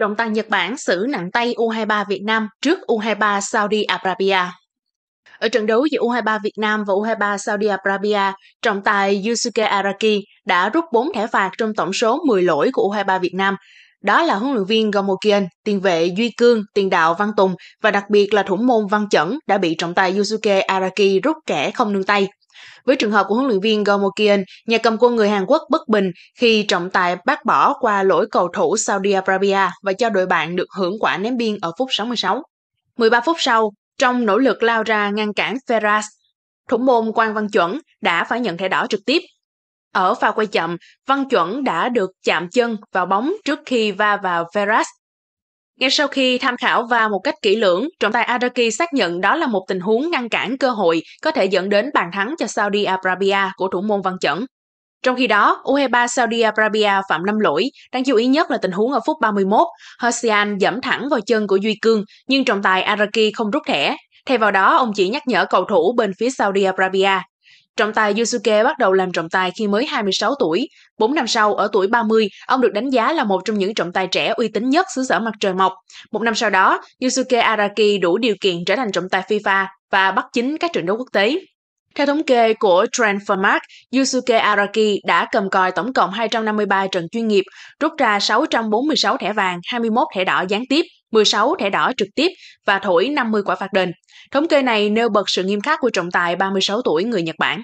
Trọng tài Nhật Bản xử nặng tay U23 Việt Nam trước U23 Saudi Arabia. Ở trận đấu giữa U23 Việt Nam và U23 Saudi Arabia, trọng tài Yusuke Araki đã rút 4 thẻ phạt trong tổng số 10 lỗi của U23 Việt Nam. Đó là huấn luyện viên Gomokien, tiền vệ Duy Cương, tiền đạo Văn Tùng và đặc biệt là thủ môn Văn Chẩn đã bị trọng tài Yusuke Araki rút kẻ không nương tay với trường hợp của huấn luyện viên Go nhà cầm quân người Hàn Quốc bất bình khi trọng tài bác bỏ qua lỗi cầu thủ Saudi Arabia và cho đội bạn được hưởng quả ném biên ở phút 66. 13 phút sau, trong nỗ lực lao ra ngăn cản Ferras, thủ môn Quang Văn Chuẩn đã phải nhận thẻ đỏ trực tiếp. Ở pha quay chậm, Văn Chuẩn đã được chạm chân vào bóng trước khi va vào Ferras ngay sau khi tham khảo và một cách kỹ lưỡng, trọng tài Araki xác nhận đó là một tình huống ngăn cản cơ hội có thể dẫn đến bàn thắng cho Saudi Arabia của thủ môn Văn Chẩn. Trong khi đó, U23 Saudi Arabia phạm 5 lỗi, đáng chú ý nhất là tình huống ở phút 31, Hosian dẫm thẳng vào chân của Duy Cương, nhưng trọng tài Araki không rút thẻ. Thay vào đó, ông chỉ nhắc nhở cầu thủ bên phía Saudi Arabia Trọng tài Yusuke bắt đầu làm trọng tài khi mới 26 tuổi. 4 năm sau, ở tuổi 30, ông được đánh giá là một trong những trọng tài trẻ uy tín nhất xứ sở mặt trời mọc. Một năm sau đó, Yusuke Araki đủ điều kiện trở thành trọng tài FIFA và bắt chính các trận đấu quốc tế. Theo thống kê của Transfermarkt, Yusuke Araki đã cầm còi tổng cộng 253 trận chuyên nghiệp, rút ra 646 thẻ vàng, 21 thẻ đỏ gián tiếp, 16 thẻ đỏ trực tiếp và thổi 50 quả phạt đền. Thống kê này nêu bật sự nghiêm khắc của trọng tài 36 tuổi người Nhật Bản.